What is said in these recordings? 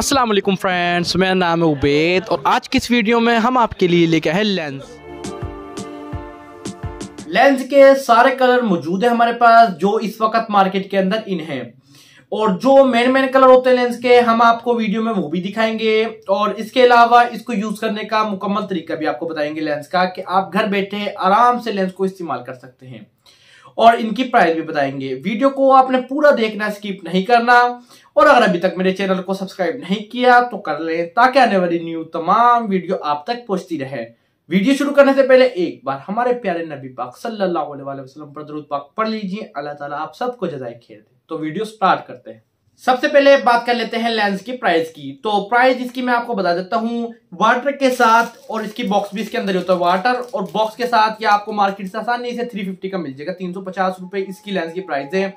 Aslam friends मेरा नाम है उबैद और आज की इस वीडियो में हम आपके लिए लेके आए लेंस लेंस के सारे कलर मौजूद है हमारे पास जो इस वक्त मार्केट के अंदर इन है और जो मेन मेन कलर होते हैं लेंस के हम आपको वीडियो में वो भी दिखाएंगे और इसके अलावा इसको यूज करने का मुकम्मल तरीका भी आपको बताएंगे लेंस का कि आप घर बैठे आराम से लेंस को इस्तेमाल कर सकते हैं और इनकी प्राइस भी बताएंगे वीडियो को आपने पूरा देखना स्किप नहीं करना और अगर अभी तक मेरे चैनल को सब्सक्राइब नहीं किया तो कर लें ताकि आने वाली न्यू तमाम वीडियो आप तक पहुंचती रहे वीडियो शुरू करने से पहले एक बार हमारे प्यारे नबी पाक सल्लल्लाहु अलैहि वसल्लम पर दरूद पाक पढ़ लीजिए अल्लाह ताला आप सबको जजाए खेल दे तो वीडियो स्टार्ट करते हैं सबसे पहले बात कर लेते हैं लेंस की प्राइस की तो प्राइस इसकी मैं आपको बता देता हूँ वाटर के साथ और इसकी बॉक्स भी इसके अंदर होता है वाटर और बॉक्स के साथ ये आपको मार्केट से आसानी से 350 का मिल जाएगा तीन सौ पचास रुपए इसकी लेंस की प्राइस है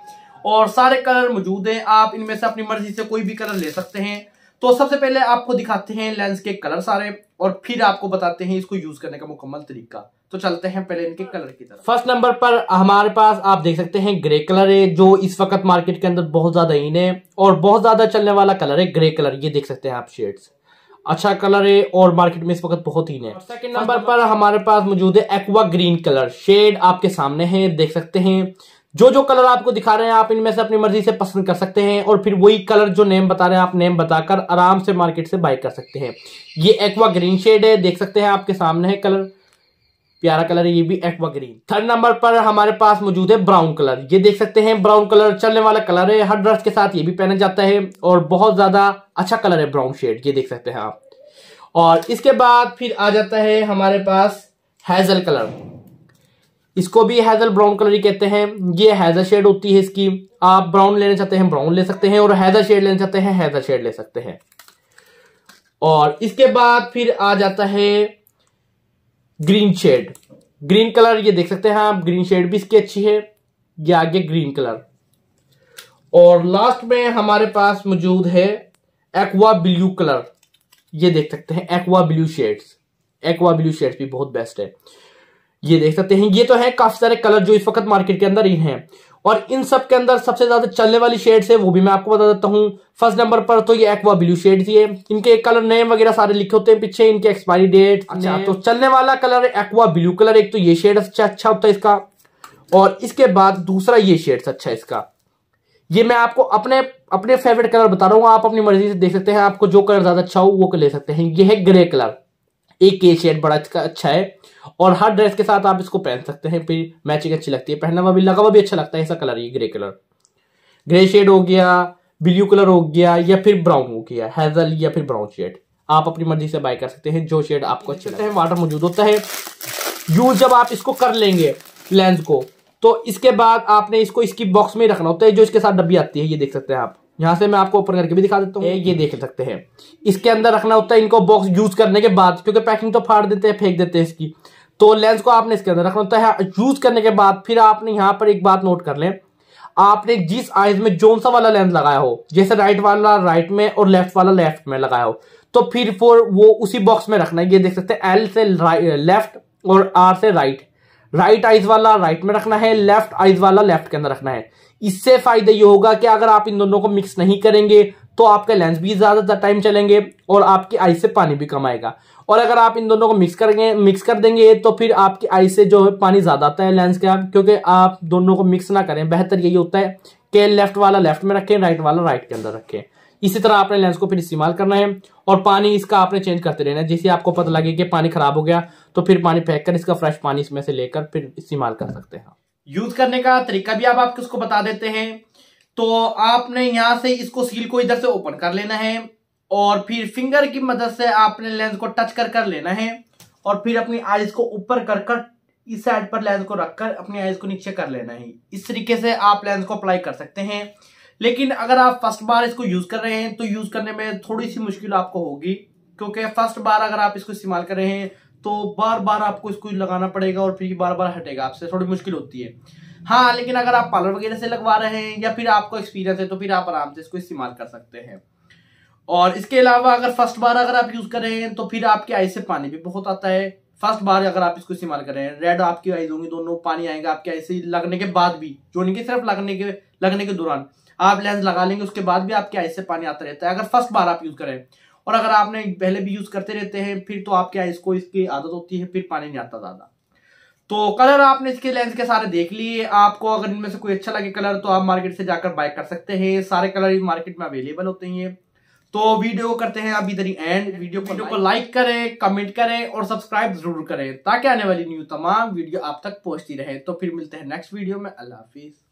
और सारे कलर मौजूद हैं आप इनमें से अपनी मर्जी से कोई भी कलर ले सकते हैं तो सबसे पहले आपको दिखाते हैं लेंस के कलर सारे और फिर आपको बताते हैं इसको यूज करने का मुकम्मल तरीका तो चलते हैं पहले इनके कलर की तरफ फर्स्ट नंबर पर हमारे पास आप देख सकते हैं ग्रे कलर है जो इस वक्त मार्केट के अंदर बहुत ज्यादा इन है और बहुत ज्यादा चलने वाला कलर है ग्रे कलर ये देख सकते हैं आप शेड्स अच्छा कलर है और मार्केट में इस वक्त बहुत ही है सेकंड नंबर पर हमारे पास मौजूद है एक्वा ग्रीन कलर शेड आपके सामने है देख सकते हैं जो जो कलर आपको दिखा रहे हैं आप इनमें से अपनी मर्जी से पसंद कर सकते हैं और फिर वही कलर जो नेम बता रहे हैं आप नेम बताकर आराम से मार्केट से बाय कर सकते हैं ये एक्वा ग्रीन शेड है देख सकते हैं आपके सामने है कलर प्यारा कलर है ये भी एक्वा ग्रीन थर्ड नंबर पर हमारे पास मौजूद है ब्राउन कलर ये देख सकते हैं ब्राउन कलर चलने वाला कलर है हर ड्रेस के साथ ये भी पहना जाता है और बहुत ज्यादा अच्छा कलर है ब्राउन शेड ये देख सकते हैं आप और इसके बाद फिर आ जाता है हमारे पास हैजल कलर इसको भी हैजल ब्राउन कलर ही कहते हैं ये हैजल शेड होती है इसकी आप ब्राउन लेना चाहते हैं ब्राउन ले सकते हैं और हैजल शेड लेना चाहते हैं हैजल शेड ले सकते हैं और इसके बाद फिर आ जाता है ग्रीन शेड ग्रीन कलर ये देख सकते हैं आप ग्रीन शेड भी इसकी अच्छी है ये आगे ग्रीन कलर और लास्ट में हमारे पास मौजूद है एक्वा ब्लू कलर ये देख सकते हैं aqua blue shades aqua blue shades भी बहुत बेस्ट है ये देख सकते हैं ये तो है काफी सारे कलर जो इस वक्त मार्केट के अंदर इन हैं और इन सब के अंदर सबसे ज्यादा चलने वाली शेड्स है वो भी मैं आपको बता देता हूँ फर्स्ट नंबर पर तो ये एक्वा ब्लू शेड थी इनके कलर नेम वगैरह सारे लिखे होते हैं पीछे इनके एक्सपायरी डेट अच्छा तो चलने वाला कलर एक्वा ब्लू कलर एक तो ये शेड अच्छा अच्छा होता है इसका और इसके बाद दूसरा ये शेड अच्छा है इसका ये मैं आपको अपने अपने फेवरेट कलर बता रहा हूँ आप अपनी मर्जी से देख सकते हैं आपको जो कलर ज्यादा अच्छा हो वो ले सकते हैं ये है ग्रे कलर एक के शेड बड़ा अच्छा-, अच्छा है और हर ड्रेस के साथ आप इसको पहन सकते हैं फिर मैचिंग अच्छी लगती है पहना हुआ भी लगा हुआ भी अच्छा लगता है ऐसा कलर ये ग्रे कलर ग्रे शेड हो गया ब्लू कलर हो गया या फिर ब्राउन हो गया हेजल या फिर ब्राउन शेड आप अपनी मर्जी से बाय कर सकते हैं जो शेड आपको अच्छे लगते हैं वाटर मौजूद होता है यूज जब आप इसको कर लेंगे लेंस को तो इसके बाद आपने इसको इसकी बॉक्स में रखना होता है जो इसके साथ डब्बी आती है ये देख सकते हैं आप यहाँ से मैं आपको ओपन करके भी दिखा देता हूँ ये देख सकते हैं इसके अंदर रखना होता है इनको बॉक्स यूज करने के बाद क्योंकि पैकिंग तो फाड़ देते हैं फेंक देते हैं इसकी तो लेंस को आपने इसके अंदर रखना होता है यूज करने के बाद फिर आपने यहाँ पर एक बात नोट कर लें आपने जिस आइज में जोन सा वाला लेंस लगाया हो जैसे राइट वाला राइट में और लेफ्ट वाला लेफ्ट में लगाया हो तो फिर फोर वो उसी बॉक्स में रखना है ये देख सकते हैं एल से लेफ्ट और आर से राइट राइट आइज वाला राइट में रखना है लेफ्ट आइज वाला लेफ्ट के अंदर रखना है इससे फायदा ये होगा कि अगर आप इन दोनों को मिक्स नहीं करेंगे तो आपके लेंस भी ज्यादा टाइम चलेंगे और आपकी आई से पानी भी कम आएगा और अगर आप इन दोनों को मिक्स करेंगे मिक्स कर देंगे तो फिर आपकी आई से जो है पानी ज्यादा आता है लेंस का क्योंकि आप दोनों को मिक्स ना करें बेहतर यही होता है कि लेफ्ट वाला लेफ्ट में रखें राइट वाला राइट के अंदर रखें इसी तरह आपने लेंस को फिर इस्तेमाल करना है और पानी इसका आपने चेंज करते रहना है जैसे आपको पता लगे कि पानी खराब हो गया तो फिर पानी फेंक कर इसका फ्रेश पानी इसमें से लेकर फिर इस्तेमाल कर सकते हैं यूज करने का तरीका भी आप आपको उसको बता देते हैं तो आपने यहाँ से इसको सील को इधर से ओपन कर लेना है और फिर फिंगर की मदद से आपने लेंस को टच कर कर लेना है और फिर अपनी आइज को ऊपर कर कर इस साइड पर लेंस को रखकर अपनी आइज को नीचे कर लेना है इस तरीके से आप लेंस को अप्लाई कर सकते हैं लेकिन अगर आप फर्स्ट बार इसको यूज कर रहे हैं तो यूज करने में थोड़ी सी मुश्किल आपको होगी क्योंकि फर्स्ट बार अगर आप इसको इस्तेमाल कर रहे हैं तो बार बार आपको इसको लगाना पड़ेगा और फिर बार बार हटेगा आपसे थोड़ी मुश्किल होती है हाँ लेकिन अगर आप पार्लर वगैरह से लगवा रहे हैं या फिर आपको एक्सपीरियंस है तो फिर आप आराम से इसको इस्तेमाल कर सकते हैं और इसके अलावा अगर फर्स्ट बार अगर आप यूज कर रहे हैं तो फिर आपके आई से पानी भी बहुत आता है फर्स्ट बार अगर आप इसको इस्तेमाल कर रहे हैं रेड आपकी आईज होंगी दोनों पानी आएगा आपके आई से लगने के बाद भी जो नहीं कि सिर्फ लगने के लगने के दौरान आप लेंस लगा लेंगे उसके बाद भी आपके आई से पानी आता रहता है अगर फर्स्ट बार आप यूज़ करें और अगर आपने पहले भी यूज़ करते रहते हैं फिर तो आपके आइस को इसकी आदत होती है फिर पानी नहीं आता ज़्यादा तो कलर आपने इसके लेंस के सारे देख लिए आपको अगर इनमें से कोई अच्छा लगे कलर तो आप मार्केट से जाकर बाय कर सकते हैं सारे कलर इस मार्केट में अवेलेबल होते हैं तो वीडियो करते हैं अभी तरी एंड वीडियो वीडियो को लाइक करें कमेंट करें और सब्सक्राइब जरूर करें ताकि आने वाली न्यू तमाम वीडियो आप तक पहुंचती रहे तो फिर मिलते हैं नेक्स्ट वीडियो में अल्लाह हाफिज़